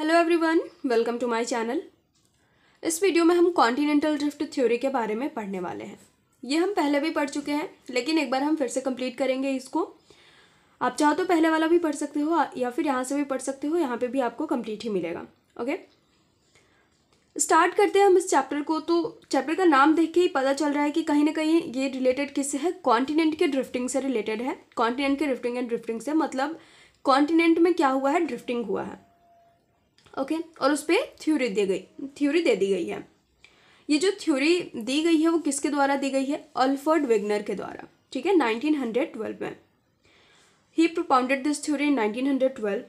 Hello everyone welcome to my channel इस video में हम कॉन्टीनेंटल ड्रिफ्ट थ्योरी के बारे में पढ़ने वाले हैं ये हम पहले भी पढ़ चुके हैं लेकिन एक बार हम फिर से कंप्लीट करेंगे इसको आप चाहो तो पहले वाला भी पढ़ सकते हो या फिर यहाँ से भी पढ़ सकते हो यहाँ पे भी आपको कंप्लीट ही मिलेगा ओके स्टार्ट करते हैं हम इस चैप्टर को तो चैप्टर का नाम देख के ही पता चल रहा है कि कहीं ना कहीं ये रिलेटेड किससे है कॉन्टिनेंट के ड्रिफ्टिंग से रिलेटेड है कॉन्टिनेंट के ड्रिफ्टिंग एंड ड्रिफ्टिंग से मतलब कॉन्टिनेंट में क्या हुआ है ड्रिफ्टिंग हुआ है ओके और उस पर थ्योरी दी गई थ्योरी दे दी गई है ये जो थ्योरी दी गई है वो किसके द्वारा दी गई है अल्फर्ड वेगनर के द्वारा ठीक है 1912 में ही प्रोपाउंडेड दिस थ्योरी इन 1912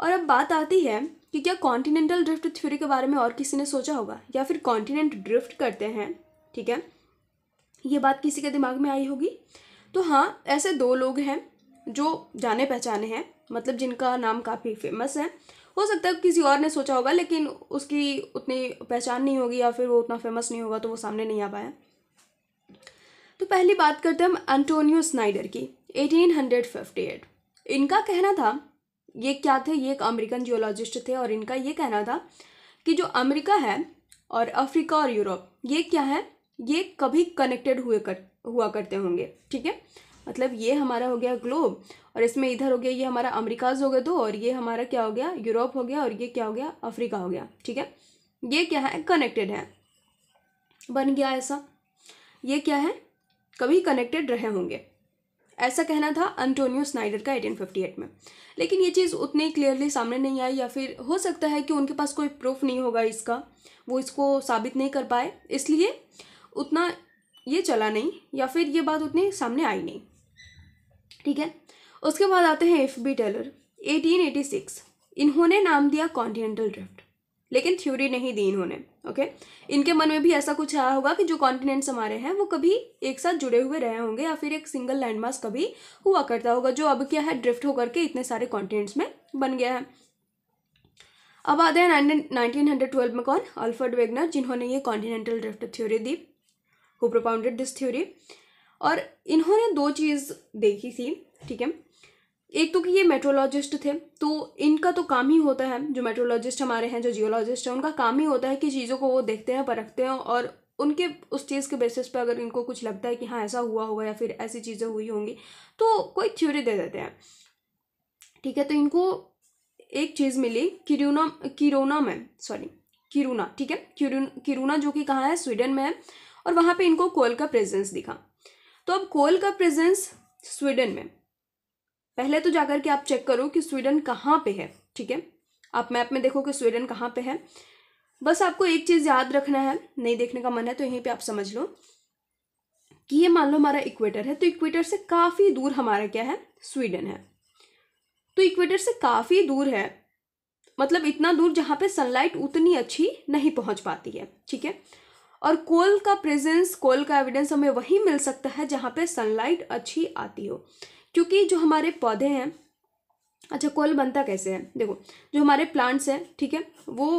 और अब बात आती है कि क्या कॉन्टिनेंटल ड्रिफ्ट थ्योरी के बारे में और किसी ने सोचा होगा या फिर कॉन्टिनेंट ड्रिफ्ट करते हैं ठीक है ये बात किसी के दिमाग में आई होगी तो हाँ ऐसे दो लोग हैं जो जाने पहचाने हैं मतलब जिनका नाम काफ़ी फेमस है हो सकता है किसी और ने सोचा होगा लेकिन उसकी उतनी पहचान नहीं होगी या फिर वो उतना फेमस नहीं होगा तो वो सामने नहीं आ पाया तो पहली बात करते हैं हम एंटोनियो स्नाइडर की 1858 इनका कहना था ये क्या थे ये एक अमेरिकन जियोलॉजिस्ट थे और इनका ये कहना था कि जो अमेरिका है और अफ्रीका और यूरोप ये क्या है ये कभी कनेक्टेड हुए कर हुआ करते होंगे ठीक है मतलब ये हमारा हो गया ग्लोब और इसमें इधर हो गया ये हमारा अमरीकाज हो गया दो और ये हमारा क्या हो गया यूरोप हो गया और ये क्या हो गया अफ्रीका हो गया ठीक है ये क्या है कनेक्टेड है बन गया ऐसा ये क्या है कभी कनेक्टेड रहे होंगे ऐसा कहना था अंटोनियो स्नाइडर का 1858 में लेकिन ये चीज़ उतनी क्लियरली सामने नहीं आई या फिर हो सकता है कि उनके पास कोई प्रूफ नहीं होगा इसका वो इसको साबित नहीं कर पाए इसलिए उतना ये चला नहीं या फिर ये बात उतनी सामने आई नहीं ठीक है उसके बाद आते हैं एफ बी टेलर 1886 इन्होंने नाम दिया कॉन्टिनेंटल ड्रिफ्ट लेकिन थ्योरी नहीं दी इन्होंने ओके इनके मन में भी ऐसा कुछ आया होगा कि जो कॉन्टिनेंट्स हमारे हैं वो कभी एक साथ जुड़े हुए रहे होंगे या फिर एक सिंगल लैंडमार्क कभी हुआ करता होगा जो अब क्या है ड्रिफ्ट होकर के इतने सारे कॉन्टिनेंट्स में बन गया है अब आते हैं नाइनटीन हंड्रेड ट्वेल्व में कौन अल्फर्ड वेगनर जिन्होंने ये कॉन्टिनेंटल ड्रिफ्ट थ्योरी दी हु प्रोपाउंडेड दिस थ्योरी और इन्होंने दो चीज़ देखी थी ठीक है एक तो कि ये मेट्रोलॉजिस्ट थे तो इनका तो काम ही होता है जो मेट्रोलॉजिस्ट हमारे हैं जो जियोलॉजिस्ट हैं उनका काम ही होता है कि चीज़ों को वो देखते हैं परखते हैं और उनके उस चीज़ के बेसिस पर अगर इनको कुछ लगता है कि हाँ ऐसा हुआ होगा या फिर ऐसी चीज़ें हुई होंगी तो कोई थ्योरी दे देते हैं ठीक है तो इनको एक चीज़ मिली किरूना किरोना में सॉरी किरूना ठीक है किरूना जो कि कहाँ है स्वीडन में है और वहाँ पे इनको कोयल का प्रेजेंस दिखा तो अब कोल का प्रेजेंस स्वीडन में पहले तो जाकर के आप चेक करो कि स्वीडन कहाँ पे है ठीक है आप मैप में देखो कि स्वीडन कहाँ पे है बस आपको एक चीज़ याद रखना है नहीं देखने का मन है तो यहीं पे आप समझ लो कि ये मान लो हमारा इक्वेटर है तो इक्वेटर से काफ़ी दूर हमारा क्या है स्वीडन है तो इक्वेटर से काफ़ी दूर है मतलब इतना दूर जहाँ पे सनलाइट उतनी अच्छी नहीं पहुँच पाती है ठीक है और कोल का प्रेजेंस कोल का एविडेंस हमें वहीं मिल सकता है जहाँ पे सनलाइट अच्छी आती हो क्योंकि जो हमारे पौधे हैं अच्छा कोल बनता कैसे है देखो जो हमारे प्लांट्स हैं ठीक है वो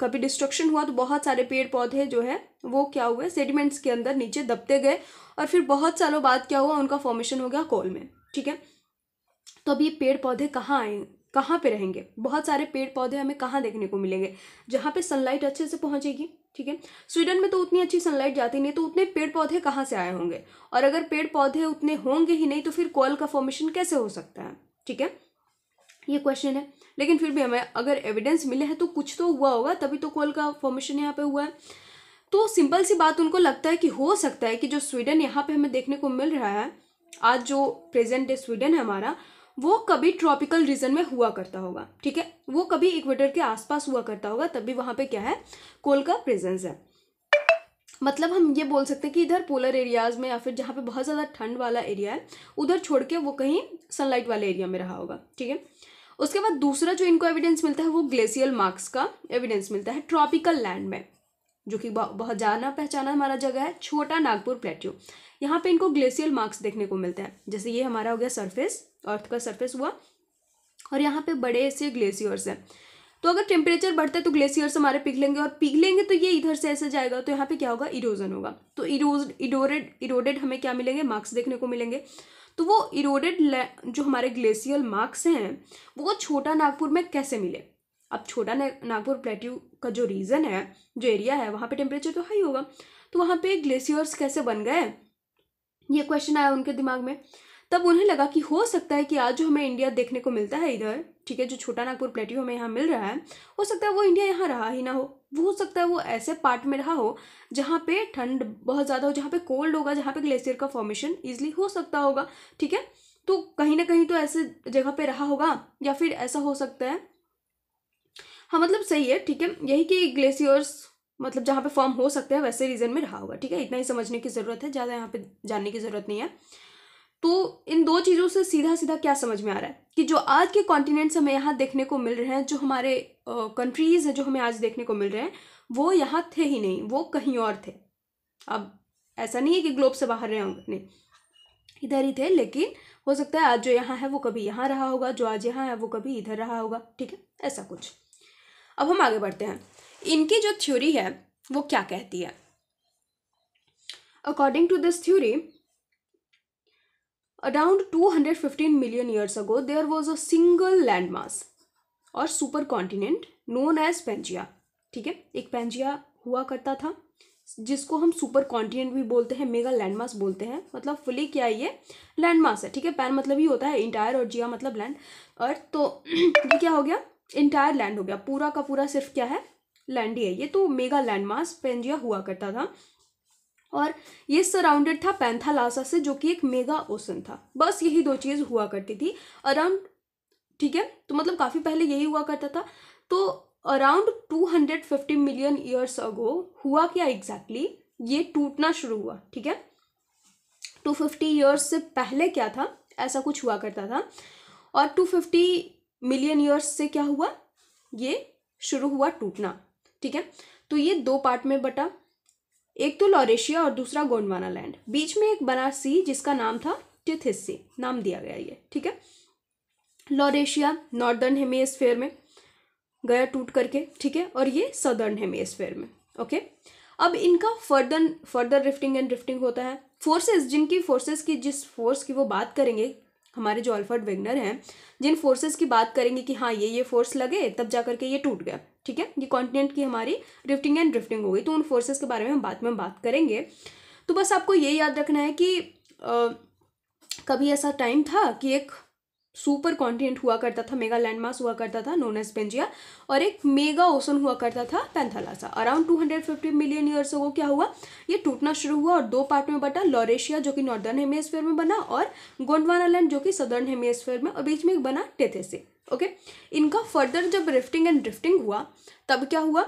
कभी डिस्ट्रक्शन हुआ तो बहुत सारे पेड़ पौधे जो है वो क्या हुए सेडिमेंट्स के अंदर नीचे दबते गए और फिर बहुत सालों बाद क्या हुआ उनका फॉर्मेशन हो गया कोल में ठीक है तो अब ये पेड़ पौधे कहाँ आए कहाँ पे रहेंगे बहुत सारे पेड़ पौधे हमें कहाँ देखने को मिलेंगे जहाँ पे सनलाइट अच्छे से पहुँचेगी ठीक है स्वीडन में तो उतनी अच्छी सनलाइट जाती नहीं तो उतने पेड़ पौधे कहाँ से आए होंगे और अगर पेड़ पौधे उतने होंगे ही नहीं तो फिर कोयल का फॉर्मेशन कैसे हो सकता है ठीक है ये क्वेश्चन है लेकिन फिर भी हमें अगर एविडेंस मिले हैं तो कुछ तो हुआ होगा तभी तो कोयल का फॉर्मेशन यहाँ पे हुआ है तो सिंपल सी बात उनको लगता है कि हो सकता है कि जो स्वीडन यहाँ पे हमें देखने को मिल रहा है आज जो प्रेजेंट डे स्वीडन है हमारा वो कभी ट्रॉपिकल रीजन में हुआ करता होगा ठीक है वो कभी इक्वेटर के आसपास हुआ करता होगा तभी वहाँ पे क्या है कोल का प्रेजेंस है मतलब हम ये बोल सकते हैं कि इधर पोलर एरियाज़ में या फिर जहाँ पे बहुत ज़्यादा ठंड वाला एरिया है उधर छोड़ के वो कहीं सनलाइट वाले एरिया में रहा होगा ठीक है उसके बाद दूसरा जो इनको एविडेंस मिलता है वो ग्लेशियल मार्क्स का एविडेंस मिलता है ट्रॉपिकल लैंड में जो कि बहुत जाना पहचाना हमारा जगह है छोटा नागपुर प्लेट्यू यहाँ पे इनको ग्लेशियल मार्क्स देखने को मिलता है जैसे ये हमारा हो गया सरफेस अर्थ का सरफेस हुआ और यहाँ पे बड़े ऐसे ग्लेशियर्स हैं तो अगर टेम्परेचर बढ़ता है तो ग्लेशियर्स हमारे पिघलेंगे और पिघलेंगे तो ये इधर से ऐसे जाएगा तो यहाँ पे क्या होगा इरोजन होगा तो इरोज इरोडेड इरोडेड हमें क्या मिलेंगे मार्क्स देखने को मिलेंगे तो वो इरोडेड जो हमारे ग्लेशियल मार्क्स हैं वो छोटा नागपुर में कैसे मिले अब छोटा नागपुर प्लेट्यू का जो रीजन है जो एरिया है वहाँ पर टेम्परेचर तो हाई होगा तो वहाँ पे ग्लेशियर्स कैसे बन गए ये क्वेश्चन आया उनके दिमाग में तब उन्हें लगा कि हो सकता है कि आज जो हमें इंडिया देखने को मिलता है इधर ठीक है जो छोटा नागपुर प्लेट्यू हमें यहाँ मिल रहा है हो सकता है वो इंडिया यहाँ रहा ही ना हो वो हो सकता है वो ऐसे पार्ट में रहा हो जहाँ पे ठंड बहुत ज़्यादा हो जहाँ पे कोल्ड होगा जहाँ पे ग्लेशियर का फॉर्मेशन ईजिली हो सकता होगा ठीक है तो कहीं ना कहीं तो ऐसे जगह पर रहा होगा या फिर ऐसा हो सकता है हाँ मतलब सही है ठीक है यही कि ग्लेशियर्स मतलब जहाँ पे फॉर्म हो सकते हैं वैसे रीजन में रहा होगा ठीक है इतना ही समझने की ज़रूरत है ज़्यादा यहाँ पे जानने की ज़रूरत नहीं है तो इन दो चीज़ों से सीधा सीधा क्या समझ में आ रहा है कि जो आज के कॉन्टिनेंट्स हमें यहाँ देखने को मिल रहे हैं जो हमारे कंट्रीज़ हैं जो हमें आज देखने को मिल रहे हैं वो यहाँ थे ही नहीं वो कहीं और थे अब ऐसा नहीं है कि ग्लोब से बाहर रहे होंगे नहीं इधर ही थे लेकिन हो सकता है आज जो यहाँ है वो कभी यहाँ रहा होगा जो आज यहाँ है वो कभी इधर रहा होगा ठीक है ऐसा कुछ अब हम आगे बढ़ते हैं इनकी जो थ्योरी है वो क्या कहती है according to this theory fifteen 215 years ago there was a single land landmass और super continent known as Pangaea ठीक है एक पेंजिया हुआ करता था जिसको हम सुपर कॉन्टिनेंट भी बोलते हैं मेगा लैंडमास बोलते हैं मतलब फुली क्या ये लैंडमास है ठीक है पैन मतलब ही होता है इंटायर और जिया मतलब लैंड अर्थ तो ये क्या हो गया इंटायर लैंड हो गया पूरा का पूरा सिर्फ क्या है लैंड ही है ये तो मेगा लैंडमास पेंजिया हुआ करता था और ये सराउंडेड था पैंथालासा से जो कि एक मेगा ओसन था बस यही दो चीज़ हुआ करती थी अराउंड ठीक है तो मतलब काफ़ी पहले यही हुआ करता था तो around two hundred fifty million years ago हुआ क्या एग्जैक्टली exactly? ये टूटना शुरू हुआ ठीक है टू फिफ्टी ईयर्स से पहले क्या था ऐसा कुछ हुआ करता था और टू फिफ्टी मिलियन ईयर्स से क्या हुआ ये शुरू हुआ टूटना ठीक है तो ये दो पार्ट में बटा एक तो लॉरेशिया और दूसरा गोंडवाना लैंड बीच में एक बना सी जिसका नाम था टिथिस सी नाम दिया गया ये ठीक है लॉरेशिया नॉर्दर्न हेमिस्फेयर में गया टूट करके ठीक है और ये सदर्न हेमिस्फेयर में ओके अब इनका further further rifting and rifting होता है फोर्सेस जिनकी फोर्सेस की जिस फोर्स की वो बात करेंगे हमारे जो अल्फर्ड वेगनर हैं जिन फोर्सेस की बात करेंगे कि हाँ ये ये फोर्स लगे तब जा करके ये टूट गया ठीक है ये कॉन्टिनेंट की हमारी रिफ्टिंग एंड ड्रिफ्टिंग हो गई तो उन फोर्सेस के बारे में हम बाद में बात करेंगे तो बस आपको ये याद रखना है कि आ, कभी ऐसा टाइम था कि एक सुपर कॉन्टिनेंट हुआ करता था मेगा लैंडमास हुआ करता था नोन एस पेंजिया और एक मेगा ओसन हुआ करता था पैंथालासा अराउंड 250 मिलियन ईयर्स को क्या हुआ ये टूटना शुरू हुआ और दो पार्ट में बटा लॉरेशिया जो कि नॉर्दर्न हेमोस्फेयर में बना और गोंडवाना लैंड जो कि सदर्न हेमोस्फेयर में और बीच में एक बना टेथेसे ओके इनका फर्दर जब रिफ्टिंग एंड ड्रिफ्टिंग हुआ तब क्या हुआ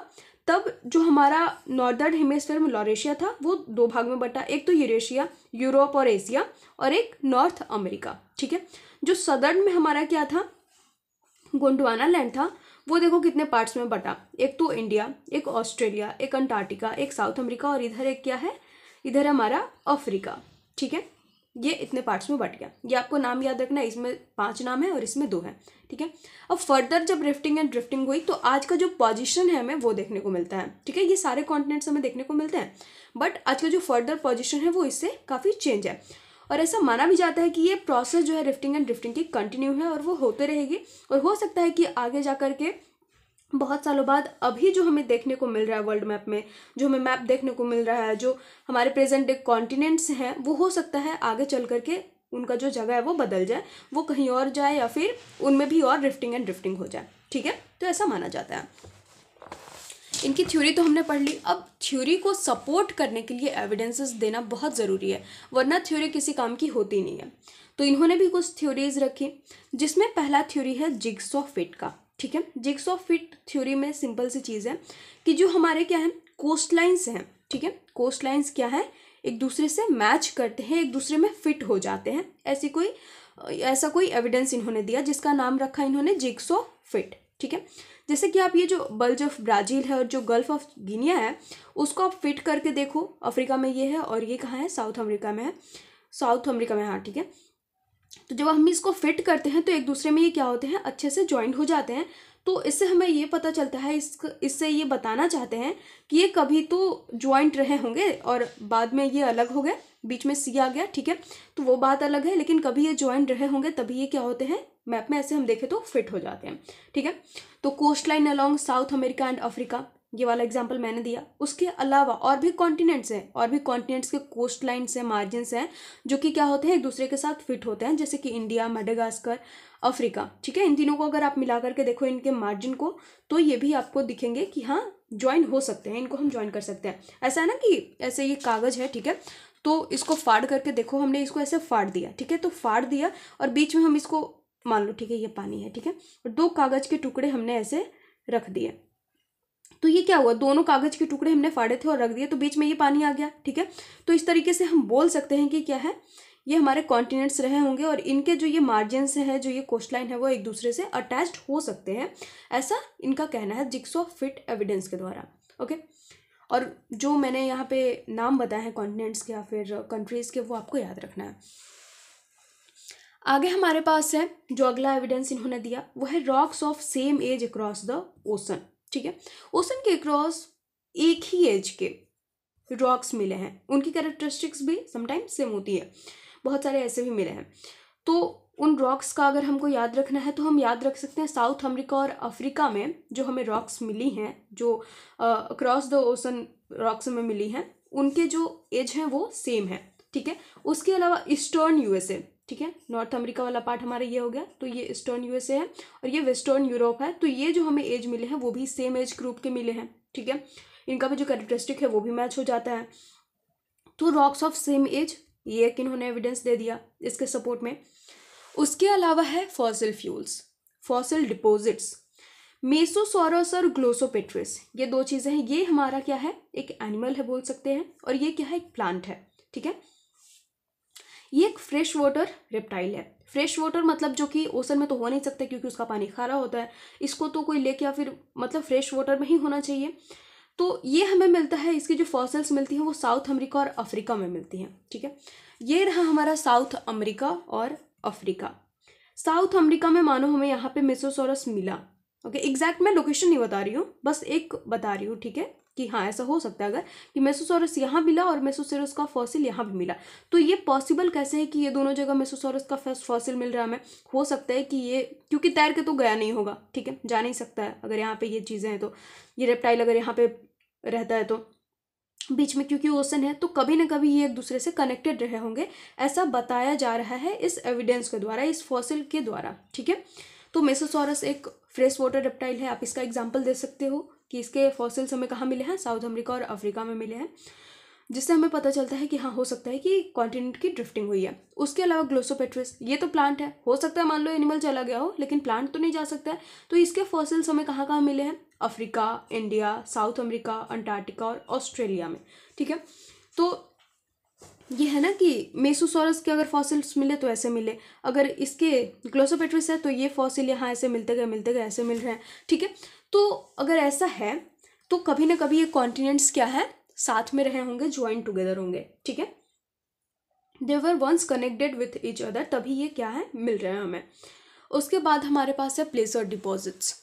तब जो हमारा नॉर्दर्न हेमोस्फेयर में लॉरेशिया था वो दो भाग में बटा एक तो यूरेशिया यूरोप और एशिया और एक नॉर्थ अमेरिका ठीक है जो सदर्न में हमारा क्या था गोंडवाना लैंड था वो देखो कितने पार्ट्स में बटा एक तो इंडिया एक ऑस्ट्रेलिया एक अंटार्कटिका एक साउथ अमेरिका और इधर एक क्या है इधर हमारा अफ्रीका ठीक है ये इतने पार्ट्स में बट गया ये आपको नाम याद रखना है इसमें पांच नाम है और इसमें दो है ठीक है अब फर्दर जब रिफ्टिंग एंड ड्रिफ्टिंग हुई तो आज का जो पोजीशन है हमें वो देखने को मिलता है ठीक है ये सारे कॉन्टिनेंट्स हमें देखने को मिलते हैं बट आज का जो फर्दर पोजिशन है वो इससे काफ़ी चेंज है और ऐसा माना भी जाता है कि ये प्रोसेस जो है रिफ्टिंग एंड ड्रिफ्टिंग की कंटिन्यू है और वो होते रहेगी और हो सकता है कि आगे जा के बहुत सालों बाद अभी जो हमें देखने को मिल रहा है वर्ल्ड मैप में जो हमें मैप देखने को मिल रहा है जो हमारे प्रेजेंट डे कॉन्टिनेंट्स हैं वो हो सकता है आगे चल करके उनका जो जगह है वो बदल जाए वो कहीं और जाए या फिर उनमें भी और रिफ्टिंग एंड ड्रिफ्टिंग हो जाए ठीक है तो ऐसा माना जाता है इनकी थ्योरी तो हमने पढ़ ली अब थ्योरी को सपोर्ट करने के लिए एविडेंसेस देना बहुत ज़रूरी है वरना थ्योरी किसी काम की होती नहीं है तो इन्होंने भी कुछ थ्योरीज रखी जिसमें पहला थ्योरी है जिग्स ऑफ फिट का ठीक है जिग्स ऑफ फिट थ्योरी में सिंपल सी चीज़ है कि जो हमारे क्या है कोस्ट लाइन्स हैं ठीक है कोस्ट लाइन्स क्या है एक दूसरे से मैच करते हैं एक दूसरे में फिट हो जाते हैं ऐसी कोई ऐसा कोई एविडेंस इन्होंने दिया जिसका नाम रखा इन्होंने जिग्स ऑफ फिट ठीक है जैसे कि आप ये जो बल्ज ऑफ ब्राज़ील है और जो गल्फ ऑफ गिनिया है उसको आप फिट करके देखो अफ्रीका में ये है और ये कहाँ है साउथ अमेरिका में है साउथ अमेरिका में हाँ ठीक है तो जब हम इसको फिट करते हैं तो एक दूसरे में ये क्या होते हैं अच्छे से ज्वाइंट हो जाते हैं तो इससे हमें ये पता चलता है इस इससे ये बताना चाहते हैं कि ये कभी तो ज्वाइंट रहे होंगे और बाद में ये अलग हो गए बीच में सी आ गया ठीक है तो वो बात अलग है लेकिन कभी ये ज्वाइंट रहे होंगे तभी ये क्या होते हैं मैप में ऐसे हम देखें तो फिट हो जाते हैं ठीक है तो coast line along South America and Africa ये वाला एग्जाम्पल मैंने दिया उसके अलावा और भी कॉन्टिनेंट्स हैं और भी कॉन्टिनेंट्स के कोस्ट लाइन्स हैं मार्जिनस हैं जो कि क्या होते हैं एक दूसरे के साथ फिट होते हैं जैसे कि इंडिया मेडागास्कर अफ्रीका ठीक है इन तीनों को अगर आप मिला करके देखो इनके मार्जिन को तो ये भी आपको दिखेंगे कि हाँ ज्वाइन हो सकते हैं इनको हम ज्वाइन कर सकते हैं ऐसा है ना कि ऐसे ये कागज़ है ठीक है तो इसको फाड़ करके देखो हमने इसको ऐसे फाड़ दिया ठीक है तो फाड़ दिया और बीच में हम इसको मान लो ठीक है ये पानी है ठीक है और दो कागज़ के टुकड़े हमने ऐसे रख दिए तो ये क्या हुआ दोनों कागज के टुकड़े हमने फाड़े थे और रख दिए तो बीच में ये पानी आ गया ठीक है तो इस तरीके से हम बोल सकते हैं कि क्या है ये हमारे कॉन्टिनेंट्स रहे होंगे और इनके जो ये मार्जिनस है जो ये कोस्ट लाइन है वो एक दूसरे से अटैच्ड हो सकते हैं ऐसा इनका कहना है जिक्सो फिट एविडेंस के द्वारा ओके और जो मैंने यहाँ पे नाम बताए हैं कॉन्टिनेंट्स के या फिर कंट्रीज़ के वो आपको याद रखना है आगे हमारे पास है जो अगला एविडेंस इन्होंने दिया वो है rocks of same age across the ocean ठीक है ओसन के क्रॉस एक ही एज के रॉक्स मिले हैं उनकी कैरेक्टरिस्टिक्स भी समटाइम्स सेम होती है बहुत सारे ऐसे भी मिले हैं तो उन रॉक्स का अगर हमको याद रखना है तो हम याद रख सकते हैं साउथ अमेरिका और अफ्रीका में जो हमें रॉक्स मिली हैं जो अक्रॉस द ओसन रॉक्स में मिली हैं उनके जो एज हैं वो सेम है ठीक है उसके अलावा ईस्टर्न यूएसए ठीक है नॉर्थ अमेरिका वाला पार्ट हमारा ये हो गया तो ये ईस्टर्न यूएसए है और ये वेस्टर्न यूरोप है तो ये जो हमें एज मिले हैं वो भी सेम एज ग्रुप के मिले हैं ठीक है इनका भी जो कैरेक्टरिस्टिक है वो भी मैच हो जाता है तो रॉक्स ऑफ सेम एज ये एक इन्होंने एविडेंस दे दिया इसके सपोर्ट में उसके अलावा है fossil fuels fossil deposits Mesosaurus और ग्लोसोपेट्रिस ये दो चीज़ें हैं ये हमारा क्या है एक एनिमल है बोल सकते हैं और ये क्या है एक प्लांट है ठीक है ये एक फ्रेश वाटर रेप्टाइल है फ्रेश वाटर मतलब जो कि ओसन में तो हो नहीं सकता क्योंकि उसका पानी खारा होता है इसको तो कोई लेक या फिर मतलब फ्रेश वाटर में ही होना चाहिए तो ये हमें मिलता है इसकी जो फॉसल्स मिलती हैं वो साउथ अमेरिका और अफ्रीका में मिलती हैं ठीक है ये रहा हमारा साउथ अमेरिका और अफ्रीका साउथ अमेरिका में मानो हमें यहाँ पे मिसोसोरस मिला ओके okay, एग्जैक्ट मैं लोकेशन नहीं बता रही हूँ बस एक बता रही हूँ ठीक है कि हाँ ऐसा हो सकता है अगर कि मेसोसोरस यहाँ मिला और मेसोसोरस का फॉसिल यहाँ भी मिला तो ये पॉसिबल कैसे है कि ये दोनों जगह मेसोसोरस का फर्स्ट फॉसिल मिल रहा है हमें हो सकता है कि ये क्योंकि तैर के तो गया नहीं होगा ठीक है जा नहीं सकता है अगर यहाँ पर ये चीज़ें हैं तो ये रेप्टाइल अगर यहाँ पर रहता है तो बीच में क्योंकि ओसन है तो कभी ना कभी ये एक दूसरे से कनेक्टेड रहे होंगे ऐसा बताया जा रहा है इस एविडेंस के द्वारा इस फॉसिल के द्वारा ठीक है तो मेसोसोरस एक फ्रेश वाटर रेप्टाइल है आप इसका एग्जाम्पल दे सकते हो कि इसके फॉसिल्स हमें कहाँ मिले हैं साउथ अमेरिका और अफ्रीका में मिले हैं जिससे हमें पता चलता है कि हाँ हो सकता है कि कॉन्टिनेंट की ड्रिफ्टिंग हुई है उसके अलावा ग्लोसोपेट्रिस ये तो प्लांट है हो सकता है मान लो एनिमल चला गया हो लेकिन प्लांट तो नहीं जा सकता है तो इसके फॉसिल्स हमें कहाँ कहाँ मिले हैं Africa India South America Antarctica और ऑस्ट्रेलिया में ठीक है तो ये है ना कि मेसोसोरस के अगर फॉसिल्स मिले तो ऐसे मिले अगर इसके ग्लोसोपेट्रिस है तो ये फॉसिल यहाँ ऐसे मिलते गए मिलते गए ऐसे मिल रहे हैं ठीक है तो अगर ऐसा है तो कभी ना कभी ये कॉन्टिनेंट्स क्या है साथ में रहे होंगे ज्वाइन टुगेदर होंगे ठीक है they were once connected with each other तभी ये क्या है मिल रहे हैं हमें उसके बाद हमारे पास है प्लेस डिपॉजिट्स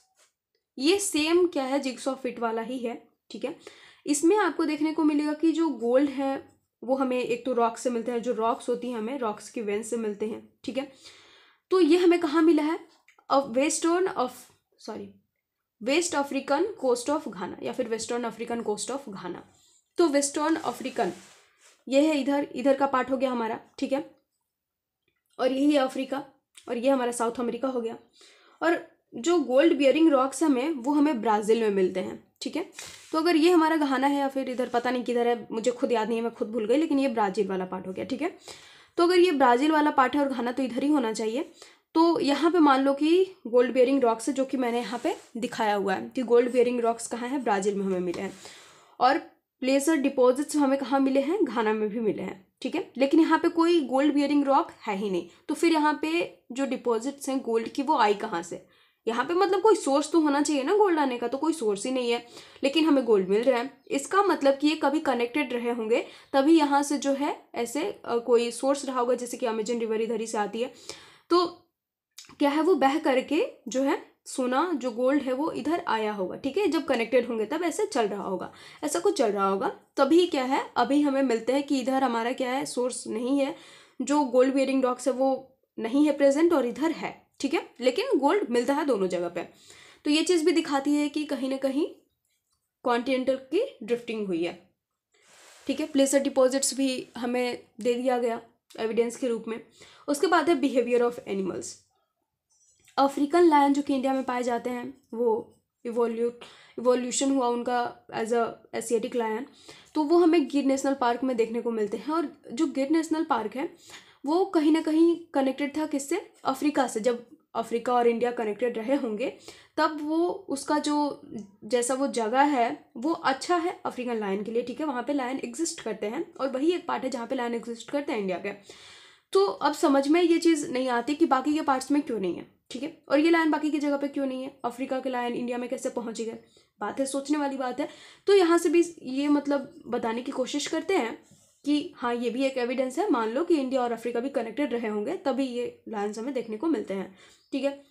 ये सेम क्या है जिक्स ऑफ फिट वाला ही है ठीक है इसमें आपको देखने को मिलेगा कि जो गोल्ड है वो हमें एक तो रॉक से मिलते हैं जो रॉक्स होती हैं हमें रॉक्स की वेन से मिलते हैं ठीक है तो ये हमें कहाँ मिला है a western of sorry west African coast of Ghana या फिर western African coast of Ghana तो वेस्टर्न अफ्रीकन ये है इधर इधर का पार्ट हो गया हमारा ठीक है और यही है अफ्रीका और ये हमारा साउथ अमेरिका हो गया और जो गोल्ड बियरिंग रॉक्स हमें वो हमें ब्राज़ील में मिलते हैं ठीक है तो अगर ये हमारा घाना है या फिर इधर पता नहीं किधर है मुझे खुद याद नहीं है मैं खुद भूल गई लेकिन ये ब्राज़ील वाला पार्ट हो गया ठीक है तो अगर ये ब्राज़ील वाला पार्ट है और घाना तो इधर ही होना चाहिए तो यहाँ पे मान लो कि गोल्ड बेयरिंग रॉक्स है जो कि मैंने यहाँ पे दिखाया हुआ है कि गोल्ड बेयरिंग रॉक्स कहाँ है ब्राज़ील में हमें मिले हैं और प्लेसर डिपॉजिट्स हमें कहाँ मिले हैं घाना में भी मिले हैं ठीक है लेकिन यहाँ पे कोई गोल्ड बियरिंग रॉक है ही नहीं तो फिर यहाँ पे जो डिपॉजिट्स हैं गोल्ड की वो आई कहाँ से यहाँ पे मतलब कोई सोर्स तो होना चाहिए ना गोल्ड आने का तो कोई सोर्स ही नहीं है लेकिन हमें गोल्ड मिल रहा है इसका मतलब कि ये कभी कनेक्टेड रहे होंगे तभी यहाँ से जो है ऐसे कोई सोर्स रहा होगा जैसे कि अमेजन रिवर इधर ही से आती है तो क्या है वो बह करके जो है सोना जो गोल्ड है वो इधर आया होगा ठीक है जब कनेक्टेड होंगे तब ऐसे चल रहा होगा ऐसा कुछ चल रहा होगा तभी क्या है अभी हमें मिलते हैं कि इधर हमारा क्या है सोर्स नहीं है जो गोल्ड बियरिंग डॉक्स है वो नहीं है प्रेजेंट और इधर है ठीक है लेकिन गोल्ड मिलता है दोनों जगह पे तो ये चीज़ भी दिखाती है कि कहीं ना कहीं कॉन्टिनेंटल की ड्रिफ्टिंग हुई है ठीक है प्लेसर डिपॉजिट्स भी हमें दे दिया गया एविडेंस के रूप में उसके बाद है behaviour of animals African lion जो कि इंडिया में पाए जाते हैं वो इवोल्यूट इवोल्यूशन हुआ उनका एज अ एशियाटिक लायन तो वो हमें गिर नेशनल पार्क में देखने को मिलते हैं और जो गिर नेशनल पार्क है वो कहीं ना कहीं कनेक्टेड था किससे अफ्रीका से जब अफ्रीका और इंडिया कनेक्टेड रहे होंगे तब वो उसका जो जैसा वो जगह है वो अच्छा है अफ्रीकन लायन के लिए ठीक है वहाँ पे लायन एग्जिस्ट करते हैं और वही एक पार्ट है जहाँ पे लायन एग्जिस्ट करते हैं इंडिया के तो अब समझ में ये चीज़ नहीं आती कि बाकी के पार्ट्स में क्यों नहीं है ठीक है और ये लायन बाकी की जगह पे क्यों नहीं है अफ्रीका के लायन इंडिया में कैसे पहुंच गए बात है सोचने वाली बात है तो यहाँ से भी ये मतलब बताने की कोशिश करते हैं कि हाँ ये भी एक एविडेंस है मान लो कि इंडिया और अफ्रीका भी कनेक्टेड रहे होंगे तभी ये लायंस हमें देखने को मिलते हैं ठीक है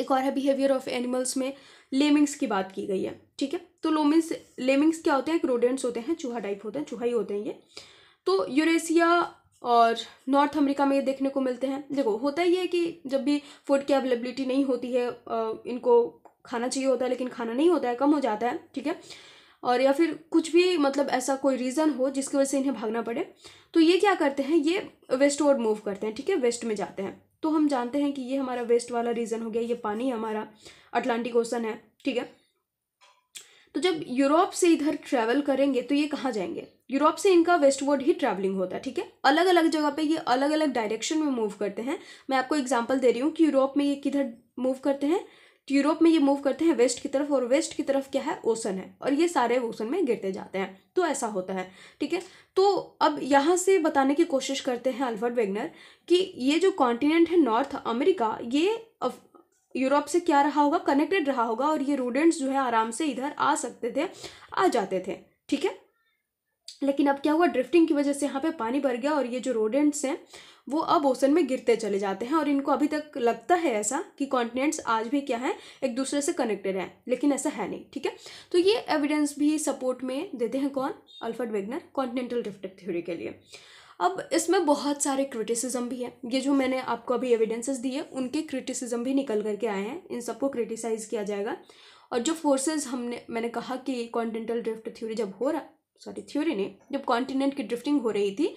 एक और है बिहेवियर ऑफ एनिमल्स में लेमिंग्स की बात की गई है ठीक है तो लोमिंग्स लेमिंग्स क्या होते हैं क्रोडेंट्स होते हैं चूहा टाइप होते हैं चूहा ही होते हैं ये तो यूरेसिया और नॉर्थ अमेरिका में ये देखने को मिलते हैं देखो होता ही है कि जब भी फूड की अवेलेबिलिटी नहीं होती है इनको खाना चाहिए होता है लेकिन खाना नहीं होता है कम हो जाता है ठीक है और या फिर कुछ भी मतलब ऐसा कोई रीज़न हो जिसकी वजह से इन्हें भागना पड़े तो ये क्या करते हैं ये वेस्ट वर्ड मूव करते हैं ठीक है वेस्ट में जाते हैं तो हम जानते हैं कि ये हमारा वेस्ट वाला रीज़न हो गया ये पानी हमारा अटलांटिक ओसन है ठीक है तो जब यूरोप से इधर ट्रैवल करेंगे तो ये कहाँ जाएंगे यूरोप से इनका वेस्टवर्ड ही ट्रैवलिंग होता है ठीक है अलग अलग जगह पे ये अलग अलग डायरेक्शन में मूव करते हैं मैं आपको एग्जांपल दे रही हूँ कि यूरोप में ये किधर मूव करते हैं तो यूरोप में ये मूव करते हैं वेस्ट की तरफ और वेस्ट की तरफ क्या है ओसन है और ये सारे ओसन में गिरते जाते हैं तो ऐसा होता है ठीक है तो अब यहाँ से बताने की कोशिश करते हैं अल्फर्ड वेगनर कि ये जो कॉन्टिनेंट है नॉर्थ अमेरिका ये यूरोप से क्या रहा होगा कनेक्टेड रहा होगा और ये रूडेंट्स जो है आराम से इधर आ सकते थे आ जाते थे ठीक है लेकिन अब क्या हुआ ड्रिफ्टिंग की वजह से यहाँ पे पानी भर गया और ये जो रोडेंट्स हैं वो अब ओसन में गिरते चले जाते हैं और इनको अभी तक लगता है ऐसा कि कॉन्टिनेंट्स आज भी क्या है एक दूसरे से कनेक्टेड हैं लेकिन ऐसा है नहीं ठीक है तो ये एविडेंस भी सपोर्ट में देते हैं कौन Alfred Wegener continental drift theory के लिए अब इसमें बहुत सारे क्रिटिसिज्म भी हैं ये जो मैंने आपको अभी एविडेंसेस दिए उनके क्रिटिसिज्म भी निकल करके आए हैं इन सबको क्रिटिसाइज किया जाएगा और जो फोर्सेज हमने मैंने कहा कि कॉन्टिनेंटल ड्रिफ्ट थ्योरी जब हो रहा सॉरी थ्योरी ने जब कॉन्टिनेंट की ड्रिफ्टिंग हो रही थी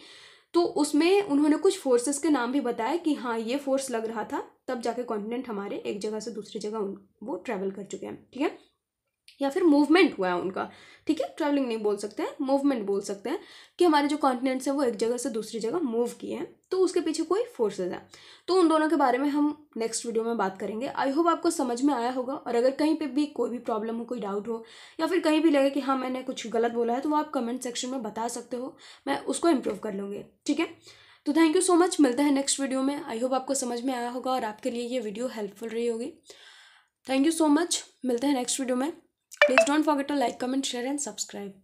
तो उसमें उन्होंने कुछ फोर्सेस के नाम भी बताए कि हाँ ये फोर्स लग रहा था तब जाके कॉन्टिनेंट हमारे एक जगह से दूसरी जगह वो ट्रैवल कर चुके हैं ठीक है या फिर मूवमेंट हुआ है उनका ठीक है ट्रैवलिंग नहीं बोल सकते हैं मूवमेंट बोल सकते हैं कि हमारे जो कॉन्टिनेंट्स हैं वो एक जगह से दूसरी जगह मूव किए हैं तो उसके पीछे कोई फोर्सेज हैं तो उन दोनों के बारे में हम नेक्स्ट वीडियो में बात करेंगे आई होप आपको समझ में आया होगा और अगर कहीं पे भी कोई भी प्रॉब्लम हो कोई डाउट हो या फिर कहीं भी लगे कि हाँ मैंने कुछ गलत बोला है तो वो आप कमेंट सेक्शन में बता सकते हो मैं उसको इम्प्रूव कर लूँगी ठीक है तो थैंक यू सो मच मिलता है नेक्स्ट वीडियो में आई होप आपको समझ में आया होगा और आपके लिए ये वीडियो हेल्पफुल रही होगी थैंक यू सो मच मिलते हैं नेक्स्ट वीडियो में Please don't forget to like, comment, share and subscribe.